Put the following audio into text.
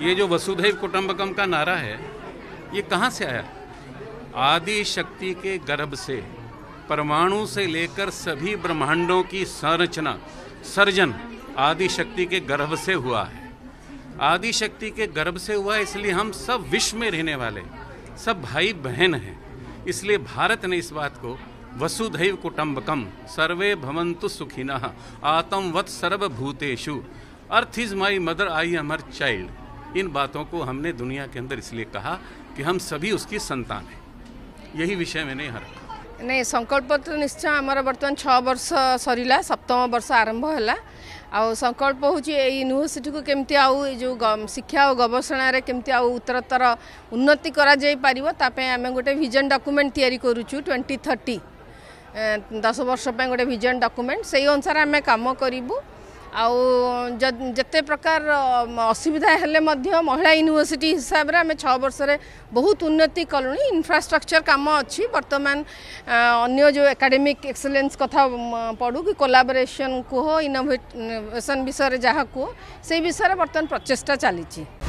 ये जो वसुधैव कुटुम्बकम का नारा है ये कहाँ से आया आदि शक्ति के गर्भ से परमाणु से लेकर सभी ब्रह्मांडों की संरचना सर्जन आदि शक्ति के गर्भ से हुआ है आदि शक्ति के गर्भ से हुआ इसलिए हम सब विश्व में रहने वाले सब भाई बहन हैं इसलिए भारत ने इस बात को वसुधैव कुटुम्बकम सर्वे भवंतु सुखिना आतमवत सर्वभूतेशु earth is my mother I am her child इन बातों को हमने दुनिया के अंदर इसलिए कहा कि हम सभी उसकी संतान हैं यही विषय में यहाँ रखा नहीं संकल्प तो निश्चय आम बर्तमान छः वर्ष सरला सप्तम वर्ष आरंभ है आउ संकल्प हूँ ये यूनिवर्सीटी को कमी आउ जो शिक्षा और गवेषणा के उत्तरोत्तर उत्तरतर उन्नति करें गोटे भिजन डक्यूमेंट या ट्वेंटी थर्टी दस वर्ष गोटे भिजन डक्यूमेंट से अनुसार आम कम करूँ ଆଉ ଯେତେ ପ୍ରକାର ଅସୁବିଧା ହେଲେ ମଧ୍ୟ ମହିଳା ୟୁନିଭର୍ସିଟି ହିସାବରେ ଆମେ ଛଅ ବର୍ଷରେ ବହୁତ ଉନ୍ନତି କଲୁଣି ଇନଫ୍ରାଷ୍ଟ୍ରକ୍ଚର କାମ ଅଛି ବର୍ତ୍ତମାନ ଅନ୍ୟ ଯେଉଁ ଏକାଡେମିକ୍ ଏକ୍ସଲେନ୍ସ କଥା ପଢ଼ୁ କି କୋଲାବରେସନ୍ କୁହ ଇନୋଭେସନ୍ ବିଷୟରେ ଯାହା କୁହ ସେଇ ବିଷୟରେ ବର୍ତ୍ତମାନ ପ୍ରଚେଷ୍ଟା ଚାଲିଛି